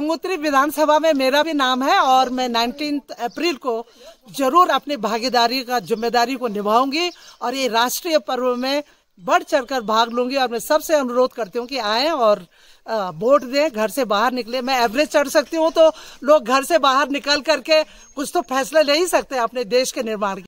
गंगोत्री विधानसभा में मेरा भी नाम है और मैं नाइनटीन अप्रैल को जरूर अपनी भागीदारी का जिम्मेदारी को निभाऊंगी और ये राष्ट्रीय पर्व में बढ़ चढ़कर भाग लूंगी और मैं सबसे अनुरोध करती हूँ कि आए और वोट दें घर से बाहर निकले मैं एवरेज चढ़ सकती हूँ तो लोग घर से बाहर निकल करके कुछ तो फैसले ले ही सकते हैं अपने देश के निर्माण